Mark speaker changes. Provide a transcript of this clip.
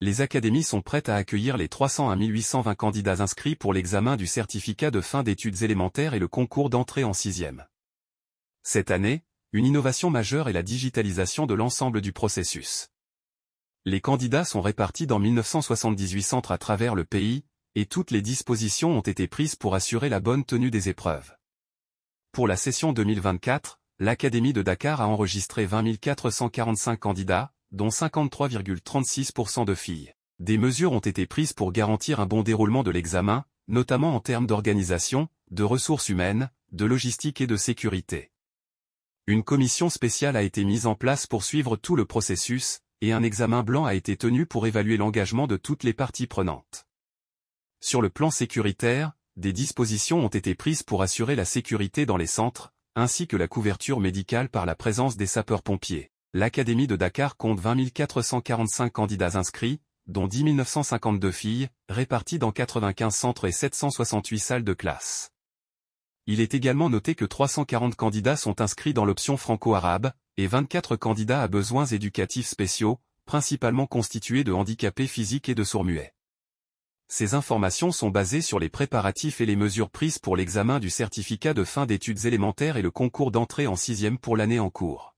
Speaker 1: les académies sont prêtes à accueillir les 300 à candidats inscrits pour l'examen du certificat de fin d'études élémentaires et le concours d'entrée en sixième. Cette année, une innovation majeure est la digitalisation de l'ensemble du processus. Les candidats sont répartis dans 1978 centres à travers le pays, et toutes les dispositions ont été prises pour assurer la bonne tenue des épreuves. Pour la session 2024, l'Académie de Dakar a enregistré 20 445 candidats, dont 53,36% de filles. Des mesures ont été prises pour garantir un bon déroulement de l'examen, notamment en termes d'organisation, de ressources humaines, de logistique et de sécurité. Une commission spéciale a été mise en place pour suivre tout le processus, et un examen blanc a été tenu pour évaluer l'engagement de toutes les parties prenantes. Sur le plan sécuritaire, des dispositions ont été prises pour assurer la sécurité dans les centres, ainsi que la couverture médicale par la présence des sapeurs-pompiers l'Académie de Dakar compte 20 445 candidats inscrits, dont 10 952 filles, réparties dans 95 centres et 768 salles de classe. Il est également noté que 340 candidats sont inscrits dans l'option franco-arabe, et 24 candidats à besoins éducatifs spéciaux, principalement constitués de handicapés physiques et de sourds-muets. Ces informations sont basées sur les préparatifs et les mesures prises pour l'examen du certificat de fin d'études élémentaires et le concours d'entrée en sixième pour l'année en cours.